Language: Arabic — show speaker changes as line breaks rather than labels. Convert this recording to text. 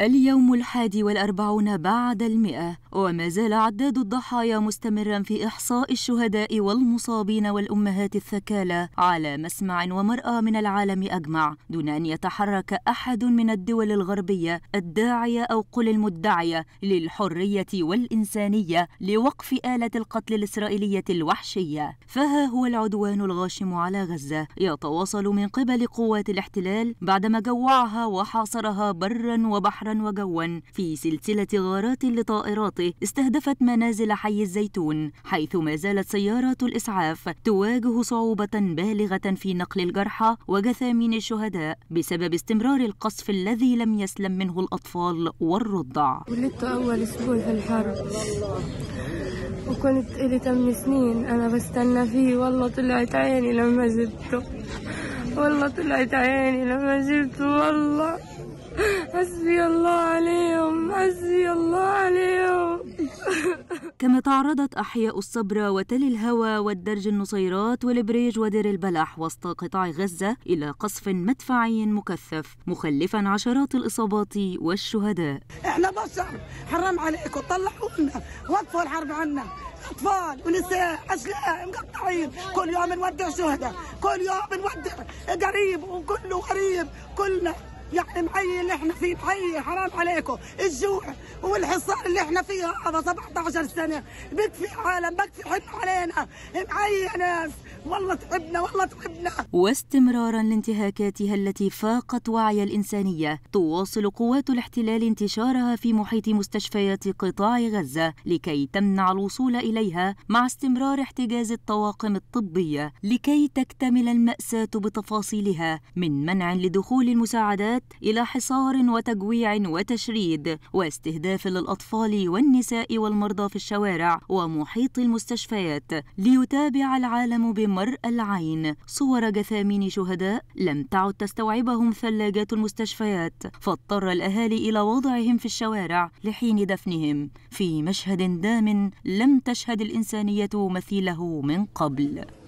اليوم الحادي والأربعون بعد المئة وما زال عداد الضحايا مستمرا في إحصاء الشهداء والمصابين والأمهات الثكالى على مسمع ومرأى من العالم أجمع دون أن يتحرك أحد من الدول الغربية الداعية أو قل المدعية للحرية والإنسانية لوقف آلة القتل الإسرائيلية الوحشية فها هو العدوان الغاشم على غزة يتواصل من قبل قوات الاحتلال بعدما جوعها وحاصرها برا وبحرا بحرا وجوا في سلسلة غارات لطائراته استهدفت منازل حي الزيتون حيث ما زالت سيارات الإسعاف تواجه صعوبة بالغة في نقل الجرحى وجثامين الشهداء بسبب استمرار القصف الذي لم يسلم منه الأطفال والرضع
ولدت أول أسبوع في الحرب وكنت إلي تم سنين أنا بستنى فيه والله طلعت عيني لما زدته والله طلعت عيني لما شفت والله حسبي
الله عليهم حسبي الله عليهم كما تعرضت أحياء الصبرة وتل الهوى والدرج النصيرات والبريج ودير البلح وسط قطاع غزة إلى قصف مدفعي مكثف مخلفا عشرات الإصابات والشهداء
احنا بشر حرام عليكم طلعونا وقفوا الحرب عنا اطفال ونساء اشلاء مقطعين كل يوم نودع شهداء كل يوم نودع قريب وكله غريب كلنا يعني معي اللي احنا فيه محيي حرام عليكم الجوع والحصار اللي احنا فيه هذا 17 سنه بكفي عالم بكفي حب علينا محيي ناس والله تعبنا والله تعبنا
واستمرارا لانتهاكاتها التي فاقت وعي الإنسانية تواصل قوات الاحتلال انتشارها في محيط مستشفيات قطاع غزة لكي تمنع الوصول إليها مع استمرار احتجاز الطواقم الطبية لكي تكتمل المأساة بتفاصيلها من منع لدخول المساعدات إلى حصار وتجويع وتشريد واستهداف للأطفال والنساء والمرضى في الشوارع ومحيط المستشفيات ليتابع العالم بما تدمر العين صور جثامين شهداء لم تعد تستوعبهم ثلاجات المستشفيات فاضطر الأهالي إلى وضعهم في الشوارع لحين دفنهم في مشهد دام لم تشهد الإنسانية مثيله من قبل